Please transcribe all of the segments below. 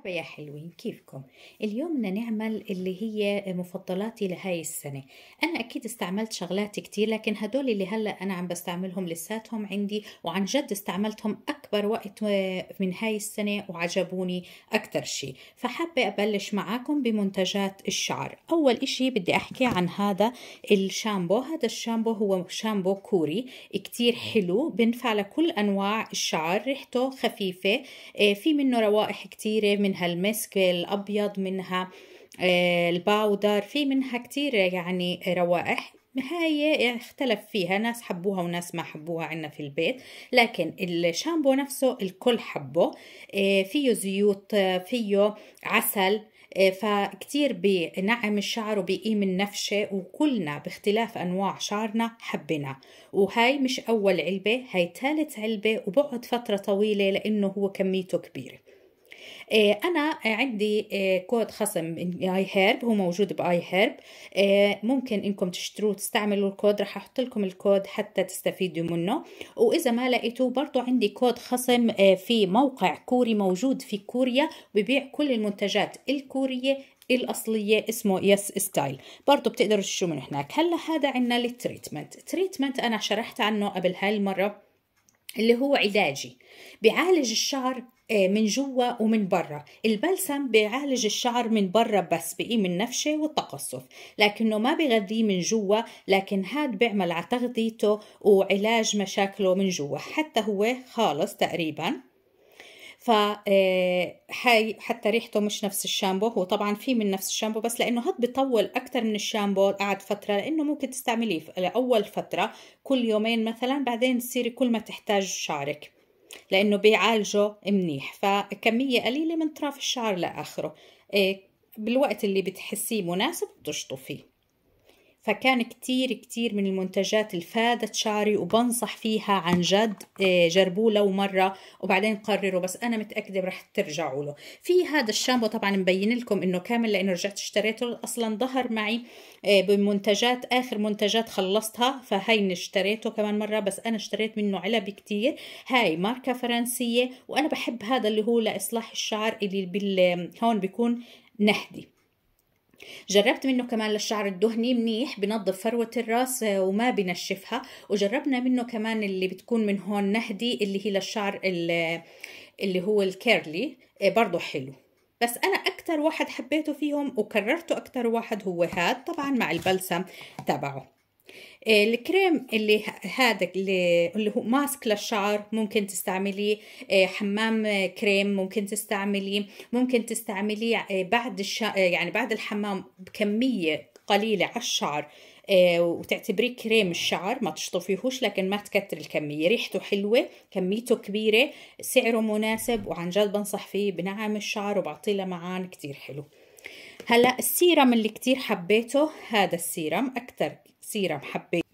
مرحبا يا حلوين كيفكم اليوم بدنا نعمل اللي هي مفضلاتي لهاي السنة أنا أكيد استعملت شغلات كتير لكن هدول اللي هلأ أنا عم بستعملهم لساتهم عندي وعن جد استعملتهم أكبر وقت من هاي السنة وعجبوني أكتر شي فحابة أبلش معاكم بمنتجات الشعر أول إشي بدي أحكي عن هذا الشامبو هذا الشامبو هو شامبو كوري كتير حلو بنفع لكل أنواع الشعر ريحته خفيفة آه، في منه روائح كتيرة من منها المسك الأبيض منها آه، الباودر في منها كتير يعني روائح هاي اختلف فيها ناس حبوها وناس ما حبوها عنا في البيت لكن الشامبو نفسه الكل حبه آه، فيه زيوت فيه عسل آه، فكتير بنعم الشعر وبقيم النفشة وكلنا باختلاف أنواع شعرنا حبنا وهاي مش أول علبة هاي ثالث علبة وبقعد فترة طويلة لأنه هو كميته كبيرة آه، انا عندي آه، كود خصم من اي هيرب هو موجود باي هيرب آه، ممكن انكم تشتروه تستعملوا الكود راح احط لكم الكود حتى تستفيدوا منه واذا ما لقيتوه برضه عندي كود خصم في موقع كوري موجود في كوريا ببيع كل المنتجات الكوريه الأصلية اسمه يس ستايل برضه بتقدروا تشتروا من هناك هلا هذا عندنا التريتمنت تريتمنت أنا شرحت عنه قبل هاي المرة اللي هو علاجي بيعالج الشعر آه، من جوا ومن برا البلسم بيعالج الشعر من برا بس بقي من نفشة والتقصف لكنه ما بيغذيه من جوا لكن هاد بيعمل على تغذيته وعلاج مشاكله من جوا حتى هو خالص تقريباً ف هاي آه، حتى ريحته مش نفس الشامبو هو طبعا في من نفس الشامبو بس لانه هاد بيطول اكثر من الشامبو قعد فتره لانه ممكن تستعمليه لاول فتره كل يومين مثلا بعدين تصيري كل ما تحتاج شعرك لأنه بيعالجه منيح فكمية قليلة من طرف الشعر لآخره إيه، بالوقت اللي بتحسيه مناسب بتشطفيه فكان كتير كتير من المنتجات فادت شعري وبنصح فيها عن جد آه، جربوه لو مرة وبعدين قرروا بس أنا متأكدة رح ترجعوا له في هذا الشامبو طبعا مبين لكم إنه كامل لأنه رجعت اشتريته أصلا ظهر معي آه، بمنتجات آخر منتجات خلصتها فهي اشتريته كمان مرة بس أنا اشتريت منه علب كتير هاي ماركة فرنسية وأنا بحب هذا اللي هو لإصلاح الشعر اللي هون بيكون نحدي جربت منه كمان للشعر الدهني منيح بنظف فروة الراس آه، وما بنشفها وجربنا منه كمان اللي بتكون من هون نهدي اللي هي للشعر اللي هو الكيرلي آه، برضو حلو بس انا اكتر واحد حبيته فيهم وكررته اكتر واحد هو هاد طبعا مع البلسم تبعه إيه، الكريم اللي هذا اللي هو ماسك للشعر ممكن تستعمليه إيه، حمام كريم ممكن تستعمليه ممكن تستعمليه إيه، بعد يعني بعد الحمام بكميه قليله على الشعر وتعتبريه كريم الشعر ما تشطفيهوش لكن ما تكتر الكمية ريحته حلوة كميته كبيرة سعره مناسب وعن جد بنصح فيه بنعم الشعر وبعطيه لمعان كتير حلو هلا السيرم اللي كتير حبيته هذا السيرم أكتر سيرة حبيت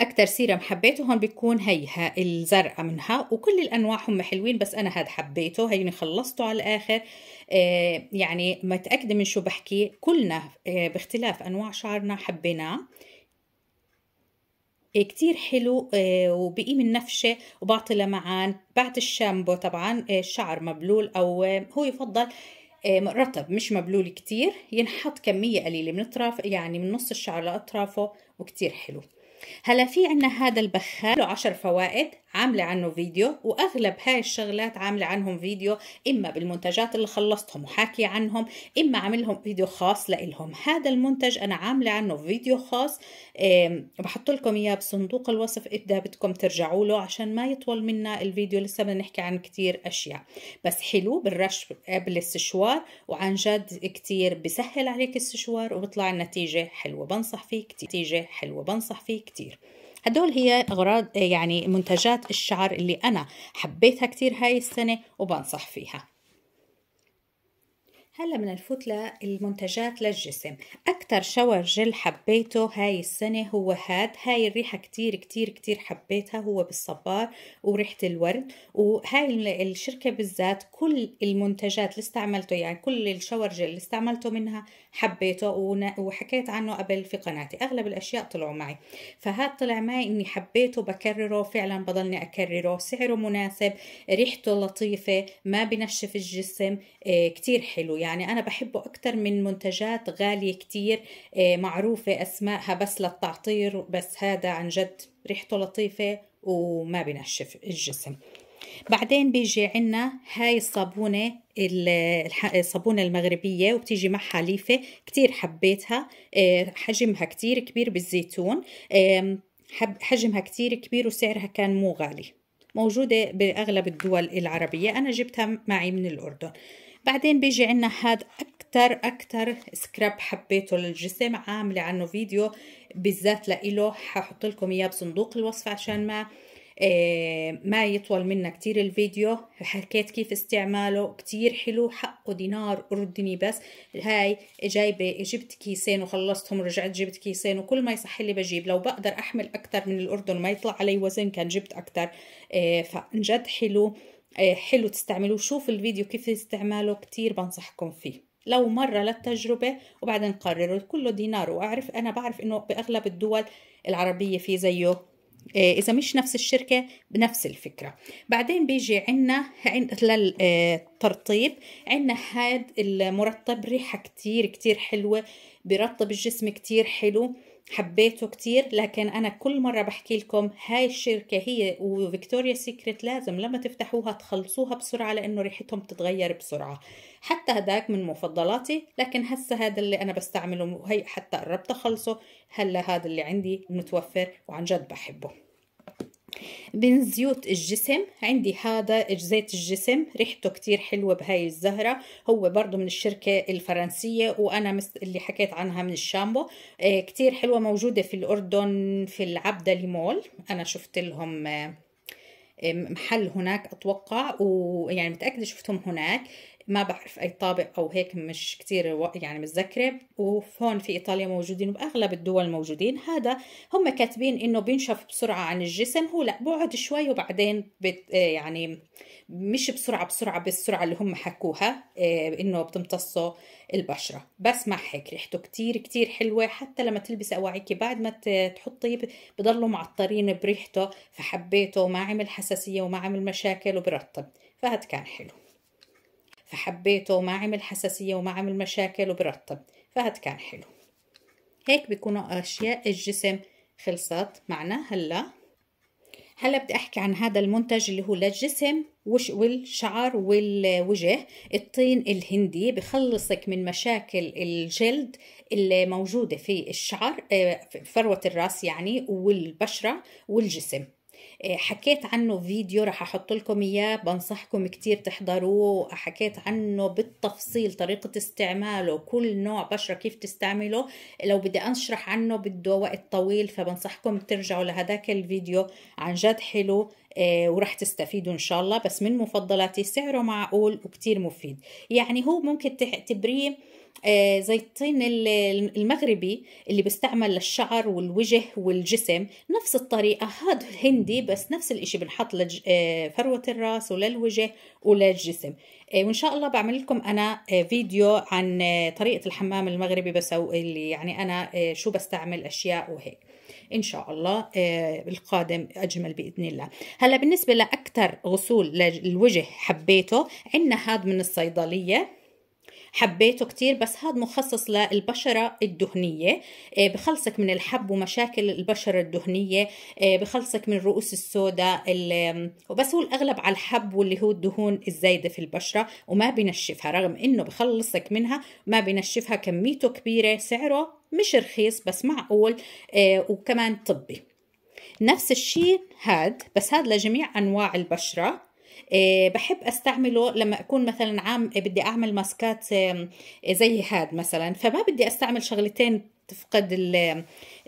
اكتر سيرم حبيته هون بيكون هيها الزرقاء منها وكل الانواع هم حلوين بس انا هاد حبيته هيني خلصته على الاخر آه يعني متاكده من شو بحكي كلنا آه باختلاف انواع شعرنا حبيناه آه، كتير حلو آه، وبقي من وبعطي لمعان بعد الشامبو طبعا الشعر آه، مبلول أو هو يفضل رطب مش مبلول كتير ينحط كمية قليلة من الطرف يعني من نص الشعر لأطرافه وكتير حلو هلا في عنا هذا البخار له عشر فوائد عاملة عنه فيديو وأغلب هاي الشغلات عاملة عنهم فيديو إما بالمنتجات اللي خلصتهم وحاكي عنهم إما عاملهم فيديو خاص لإلهم هذا المنتج أنا عاملة عنه فيديو خاص بحط لكم إياه بصندوق الوصف إذا بدكم ترجعوا له عشان ما يطول منا الفيديو لسه بدنا نحكي عن كتير أشياء بس حلو بالرش قبل السشوار وعن جد كتير بسهل عليك السشوار وبطلع النتيجة حلوة بنصح فيه كتير نتيجة حلوة بنصح فيه كتير هدول هي أغراض يعني منتجات الشعر اللي أنا حبيتها كتير هاي السنة وبنصح فيها هلا من الفتلة المنتجات للجسم أكتر شاور جل حبيته هاي السنة هو هاد هاي الريحة كتير كتير كتير حبيتها هو بالصبار وريحة الورد وهاي الشركة بالذات كل المنتجات اللي استعملته يعني كل الشاور جل اللي استعملته منها حبيته وحكيت عنه قبل في قناتي أغلب الأشياء طلعوا معي فهاد طلع معي إني حبيته بكرره فعلا بضلني أكرره سعره مناسب ريحته لطيفة ما بنشف الجسم إيه، كتير حلو يعني يعني أنا بحبه أكثر من منتجات غالية كتير آه، معروفة أسمائها بس للتعطير بس هذا عن جد ريحته لطيفة وما بنشف الجسم بعدين بيجي عنا هاي الصابونة الصابونة المغربية وبتيجي معها ليفة كتير حبيتها آه، حجمها كتير كبير بالزيتون حجمها كتير كبير وسعرها كان مو غالي موجودة بأغلب الدول العربية أنا جبتها معي من الأردن بعدين بيجي عنا هاد أكتر أكتر سكراب حبيته للجسم عاملة عنه فيديو بالذات لإله ححط لكم إياه بصندوق الوصف عشان ما إيه ما يطول منا كتير الفيديو حكيت كيف استعماله كتير حلو حقه دينار أردني بس هاي جايبة جبت كيسين وخلصتهم رجعت جبت كيسين وكل ما يصح لي بجيب لو بقدر أحمل أكتر من الأردن ما يطلع علي وزن كان جبت أكتر إيه فنجد حلو إيه، حلو تستعملوه شوف الفيديو كيف استعماله كتير بنصحكم فيه لو مرة للتجربة وبعدين قرروا كله دينار وأعرف أنا بعرف إنه بأغلب الدول العربية في زيه إيه، إذا مش نفس الشركة بنفس الفكرة بعدين بيجي عنا للترطيب إيه، عنا هاد المرطب ريحة كتير كتير حلوة برطب الجسم كتير حلو حبيته كتير لكن أنا كل مرة بحكي لكم هاي الشركة هي وفيكتوريا سيكريت لازم لما تفتحوها تخلصوها بسرعة لأنه ريحتهم بتتغير بسرعة حتى هداك من مفضلاتي لكن هسه هذا اللي أنا بستعمله وهي حتى قربت أخلصه هلا هذا اللي عندي متوفر وعن جد بحبه من زيوت الجسم عندي هذا زيت الجسم ريحته كتير حلوة بهاي الزهرة هو برضو من الشركة الفرنسية وأنا مس... اللي حكيت عنها من الشامبو آه، كتير حلوة موجودة في الأردن في العبدة مول أنا شفت لهم آه، محل هناك اتوقع ويعني متاكده شفتهم هناك ما بعرف اي طابق او هيك مش كتير يعني متذكره وهون في ايطاليا موجودين وباغلب الدول موجودين هذا هم كاتبين انه بينشف بسرعه عن الجسم هو لا بعد شوي وبعدين بت آه، يعني مش بسرعه بسرعه بالسرعه اللي هم حكوها آه، انه بتمتصه البشره بس مع هيك ريحته كتير كتير حلوه حتى لما تلبسي اواعيكي بعد ما تحطيه بضلوا معطرين بريحته فحبيته وما عمل حساسيه وما عمل مشاكل وبرطب فهاد كان حلو فحبيته وما عمل حساسية وما عمل مشاكل وبرطب فهاد كان حلو هيك بيكونوا أشياء الجسم خلصت معنا هلا هلا بدي أحكي عن هذا المنتج اللي هو للجسم والشعر والوجه الطين الهندي بخلصك من مشاكل الجلد اللي موجودة في الشعر آه، فروة الراس يعني والبشرة والجسم آه، حكيت عنه فيديو رح احط لكم اياه بنصحكم كتير تحضروه حكيت عنه بالتفصيل طريقة استعماله كل نوع بشرة كيف تستعمله لو بدي اشرح عنه بده وقت طويل فبنصحكم ترجعوا لهداك الفيديو عن جد حلو آه، ورح تستفيدوا ان شاء الله بس من مفضلاتي سعره معقول وكتير مفيد يعني هو ممكن تعتبريه آه، زيتين المغربي اللي بيستعمل للشعر والوجه والجسم نفس الطريقة هذا الهندي بس نفس الاشي بنحط لفروة آه، الراس وللوجه وللجسم آه، وان شاء الله بعمل لكم انا فيديو عن طريقة الحمام المغربي بسوي اللي يعني انا شو بستعمل اشياء وهيك ان شاء الله القادم اجمل باذن الله هلا بالنسبه لاكثر غسول للوجه حبيته عندنا هذا من الصيدليه حبيته كتير بس هذا مخصص للبشرة الدهنية آه، بخلصك من الحب ومشاكل البشرة الدهنية آه، بخلصك من الرؤوس السوداء وبس هو الأغلب على الحب واللي هو الدهون الزايدة في البشرة وما بنشفها رغم إنه بخلصك منها ما بنشفها كميته كبيرة سعره مش رخيص بس معقول آه، وكمان طبي نفس الشيء هاد بس هاد لجميع أنواع البشرة آه، بحب استعمله لما اكون مثلا عام بدي اعمل ماسكات زي هاد مثلا فما بدي استعمل شغلتين تفقد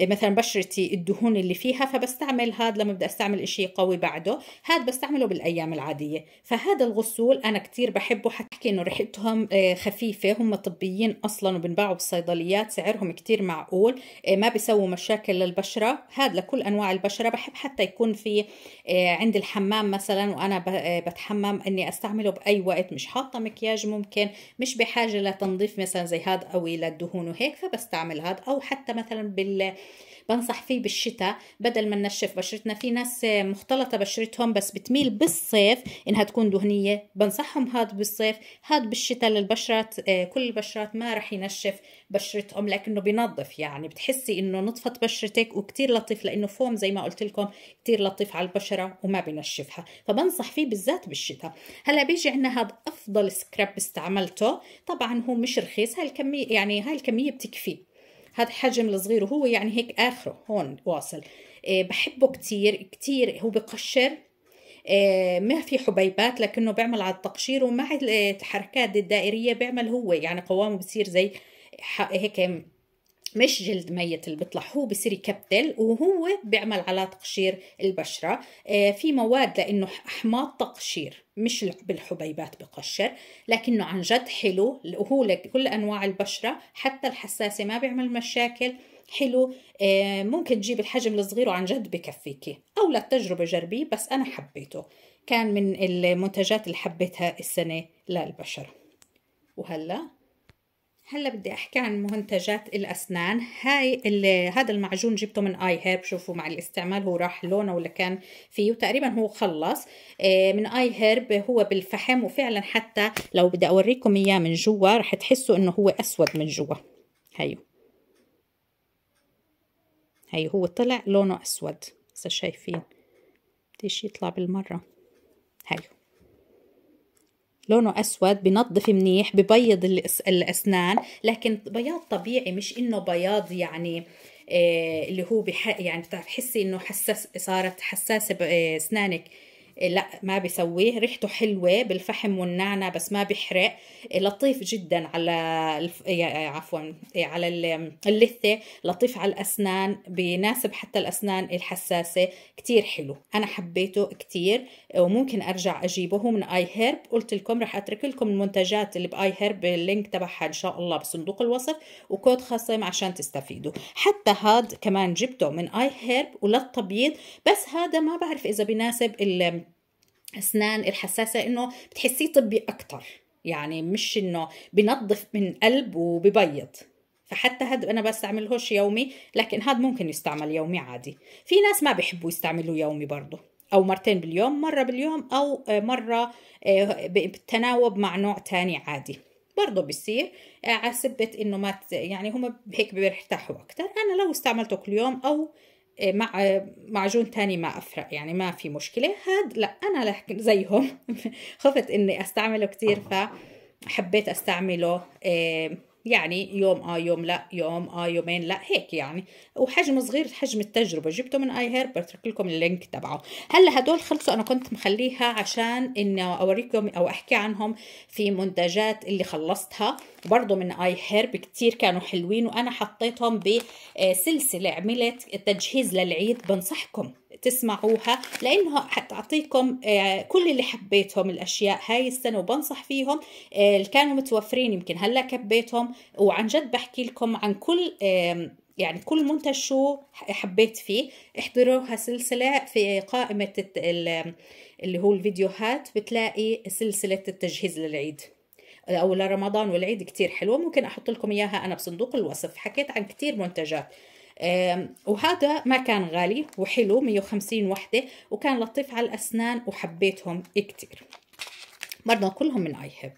مثلا بشرتي الدهون اللي فيها فبستعمل هذا لما بدي استعمل إشي قوي بعده هذا بستعمله بالايام العاديه فهذا الغسول انا كثير بحبه حكي انه ريحتهم آه، خفيفه هم طبيين اصلا وبنباعوا بالصيدليات سعرهم كثير معقول آه، ما بيسووا مشاكل للبشره هذا لكل انواع البشره بحب حتى يكون في آه، عند الحمام مثلا وانا بتحمم اني استعمله باي وقت مش حاطه مكياج ممكن مش بحاجه لتنظيف مثلا زي هذا او للدهون وهيك فبستعمل هذا او حتى مثلا بال بنصح فيه بالشتاء بدل ما ننشف بشرتنا في ناس مختلطة بشرتهم بس بتميل بالصيف انها تكون دهنية بنصحهم هاد بالصيف هاد بالشتاء للبشرات آه، كل البشرات ما رح ينشف بشرتهم لكنه بنظف يعني بتحسي انه نطفة بشرتك وكتير لطيف لانه فوم زي ما قلت لكم كتير لطيف على البشرة وما بنشفها فبنصح فيه بالذات بالشتاء هلا بيجي عندنا هذا افضل سكراب استعملته طبعا هو مش رخيص هالكمية يعني هاي الكمية بتكفي هذا الحجم الصغير وهو يعني هيك اخره هون واصل آه، بحبه كتير كتير هو بقشر آه، ما في حبيبات لكنه بيعمل على التقشير ومع آه، الحركات الدائريه بيعمل هو يعني قوامه بصير زي هيك مش جلد ميت اللي بيطلع هو بصير يكبتل وهو بيعمل على تقشير البشرة آه، في مواد لأنه أحماض تقشير مش بالحبيبات بقشر لكنه عن جد حلو وهو لكل أنواع البشرة حتى الحساسة ما بيعمل مشاكل حلو آه، ممكن تجيب الحجم الصغير وعن جد بكفيكي أو للتجربة جربيه بس أنا حبيته كان من المنتجات اللي حبيتها السنة للبشرة وهلأ هلا بدي احكي عن منتجات الاسنان هاي اللي هذا المعجون جبته من اي هيرب شوفوا مع الاستعمال هو راح لونه ولا كان فيه وتقريبا هو خلص آه، من اي هيرب هو بالفحم وفعلا حتى لو بدي اوريكم اياه من جوا رح تحسوا انه هو اسود من جوا هيو هيو هو طلع لونه اسود اذا شايفين بديش يطلع بالمره هيو لونه أسود بنظف منيح ببيض الأسنان لكن بياض طبيعي مش إنه بياض يعني آه، اللي هو بح يعني بتحسي إنه حساس صارت حساسة بأسنانك آه، إيه، لا ما بيسويه ريحته حلوة بالفحم والنعنع بس ما بيحرق إيه، لطيف جدا على الف... إيه، عفوا على اللثة لطيف على الأسنان بيناسب حتى الأسنان الحساسة كتير حلو أنا حبيته كتير وممكن أرجع أجيبه هو من آي هيرب قلت لكم رح أترك لكم المنتجات اللي بآي هيرب اللينك تبعها إن شاء الله بصندوق الوصف وكود خصم عشان تستفيدوا حتى هاد كمان جبته من آي هيرب وللتبييض بس هذا ما بعرف إذا بيناسب اسنان الحساسه انه بتحسيه طبي اكثر يعني مش انه بنظف من قلب وببيض فحتى هاد انا بستعملهوش يومي لكن هاد ممكن يستعمل يومي عادي في ناس ما بحبوا يستعملوا يومي برضه او مرتين باليوم مره باليوم او مره آه، بالتناوب مع نوع تاني عادي برضه بيصير آه، عسبة انه ما يعني هم هيك بيرتاحوا اكثر انا لو استعملته كل يوم او إيه، مع معجون تاني ما أفرق يعني ما في مشكلة هاد لا أنا زيهم خفت إني أستعمله كتير فحبيت أستعمله إيه، يعني يوم اه يوم لا يوم اه يومين لا هيك يعني وحجم صغير حجم التجربه جبته من اي هيرب بترك لكم اللينك تبعه هلا هدول خلصوا انا كنت مخليها عشان انه اوريكم او احكي عنهم في منتجات اللي خلصتها برضه من اي هيرب كثير كانوا حلوين وانا حطيتهم بسلسله عملت تجهيز للعيد بنصحكم تسمعوها لانه حتعطيكم آه، كل اللي حبيتهم الاشياء هاي السنه وبنصح فيهم آه، اللي كانوا متوفرين يمكن هلا كبيتهم وعن جد بحكي لكم عن كل يعني كل منتج شو حبيت فيه احضروها سلسلة في قائمة اللي هو الفيديوهات بتلاقي سلسلة التجهيز للعيد أو لرمضان والعيد كتير حلوة ممكن أحط لكم إياها أنا بصندوق الوصف حكيت عن كتير منتجات وهذا ما كان غالي وحلو 150 وحدة وكان لطيف على الأسنان وحبيتهم كتير برضه كلهم من اي هيب